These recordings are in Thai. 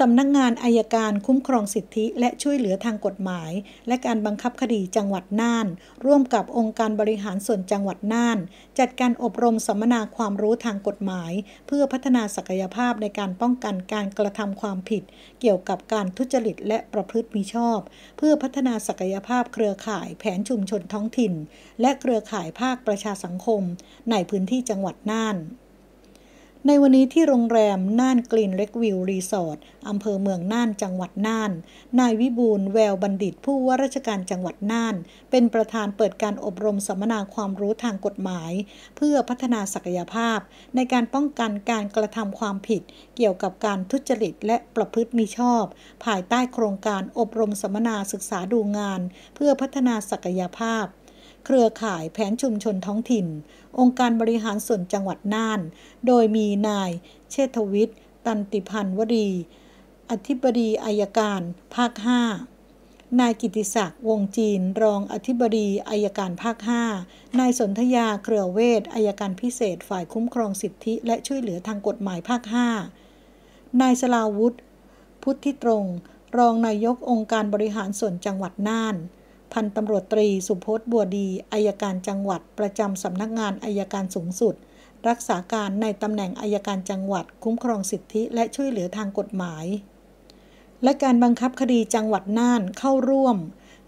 สำนักงงานอายการคุ้มครองสิทธิและช่วยเหลือทางกฎหมายและการบังคับคดีจังหวัดน่าน ร่วมกับองค์การบริหารส่วนจังหวัดน่าน จัดการอบรมสัมมนาความรู้ทางกฎหมายเพื่อพัฒนาศักยภาพในการป้องกันการกระทำความผิดเกี่ยวกับการทุจริตและประพฤติมิชอบ เพื่อพัฒนาศักยภาพเครือข่ายแผนชุมชนท้องถิ่นและเครือข่ายภาคประชาสังคมในพื้นที่จังหวัดน่านในวันนี้ที่โรงแรมน่านกลีนเล็กวิวรีสอร์ทอำเภอเมืองน่านจังหวัดน่าน นายวิบูลแววบัณฑิตผู้ว่าราชการจังหวัดน่าน เป็นประธานเปิดการอบรมสัมมนาความรู้ทางกฎหมายเพื่อพัฒนาศักยภาพ ในการป้องกันการกระทำความผิดเกี่ยวกับการทุจริตและประพฤติมิชอบภายใต้โครงการอบรมสัมมนาศึกษาดูงานเพื่อพัฒนาศักยภาพเครือข่ายแผนชุมชนท้องถิ่น องค์การบริหารส่วนจังหวัดน่าน โดยมีนาย เชษฐวิทย์ตันติพันธ์วรี อธิบดีอายการภาค5นายกิติศักดิ์วงจีน รองอธิบดีอายการภาค5นายสนธยาเครือเวทอายการพิเศษฝ่ายคุ้มครองสิทธิและช่วยเหลือทางกฎหมายภาค5นายสลาวุฒิพุทธิตรงรองนายกองค์การบริหารส่วนจังหวัดน่านพันตำรวจตรี สุพจน์บัวดีอายการจังหวัด ประจำสำนักงานอายการสูงสุด รักษาการในตำแหน่งอายการจังหวัด คุ้มครองสิทธิและช่วยเหลือทางกฎหมาย และการบังคับคดีจังหวัดน่านเข้าร่วม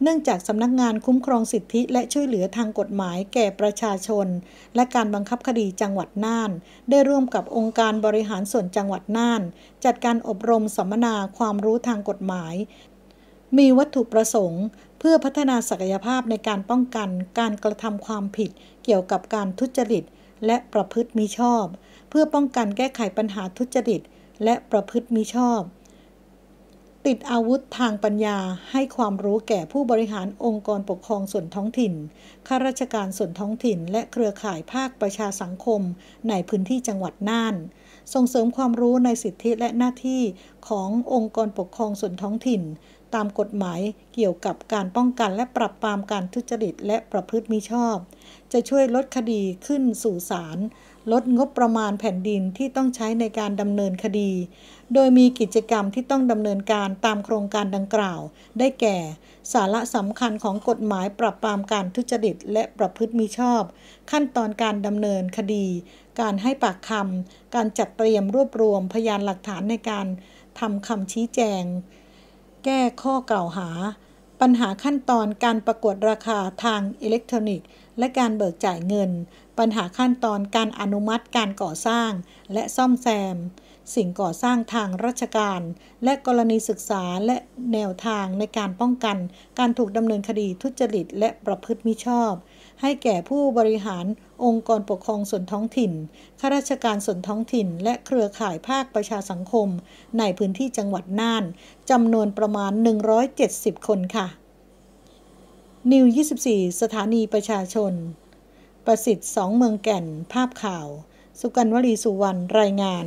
เนื่องจากสำนักงานคุ้มครองสิทธิ และช่วยเหลือทางกฎหมายแก่ประชาชน และการบังคับคดีจังหวัดน่าน ได้ร่วมกับองค์การบริหารส่วนจังหวัดน่าน จัดการอบรมสัมมนาความรู้ทางกฎหมาย มีวัตถุประสงค์พื่อพัฒนาศักยภาพในการป้องกันการกระทำความผิด เกี่ยวกับการทุจริตและประพฤติมิชอบ เพื่อป้องกันแก้ไขปัญหาทุจริตและประพฤติมิชอบ ติดอาวุธทางปัญญาให้ความรู้แก่ผู้บริหารองค์กรปกครองส่วนท้องถิ่นข้าราชการส่วนท้องถิ่นและเครือข่ายภาคประชาสังคมในพื้นที่จังหวัดน่านส่งเสริมความรู้ในสิทธิและหน้าที่ขององค์กรปกครองส่วนท้องถิ่นตามกฎหมายเกี่ยวกับการป้องกันและปรับปรามการทุจริตและประพฤติมิชอบ จะช่วยลดคดีขึ้นสู่ศาลลดงบประมาณแผ่นดินที่ต้องใช้ในการดำเนินคดี โดยมีกิจกรรมที่ต้องดำเนินการตามโครงการดังกล่าว ได้แก่ สาระสำคัญของกฎหมายปรับปรามการทุจริตและประพฤติมิชอบ ขั้นตอนการดำเนินคดี การให้ปากคำการจัดเตรียมรวบรวมพยานหลักฐานในการทำคำชี้แจงแก้ข้อกล่าวหา ปัญหาขั้นตอนการประกวดราคาทางอิเล็กทรอนิกส์ และการเบิกจ่ายเงิน ปัญหาขั้นตอนการอนุมัติการก่อสร้าง และซ่อมแซม สิ่งก่อสร้างทางราชการ และกรณีศึกษาและแนวทางในการป้องกันการถูกดำเนินคดีทุจริตและประพฤติมิชอบให้แก่ผู้บริหารองค์กรปกครองส่วนท้องถิ่น ข้าราชการส่วนท้องถิ่น และเครือข่ายภาคประชาสังคม ในพื้นที่จังหวัดน่าน จำนวนประมาณ 170 คนค่ะ นิว 24 สถานีประชาชน ประสิทธิ์สองเมืองแก่น ภาพข่าว สุกันวลีสุวรรณ รายงาน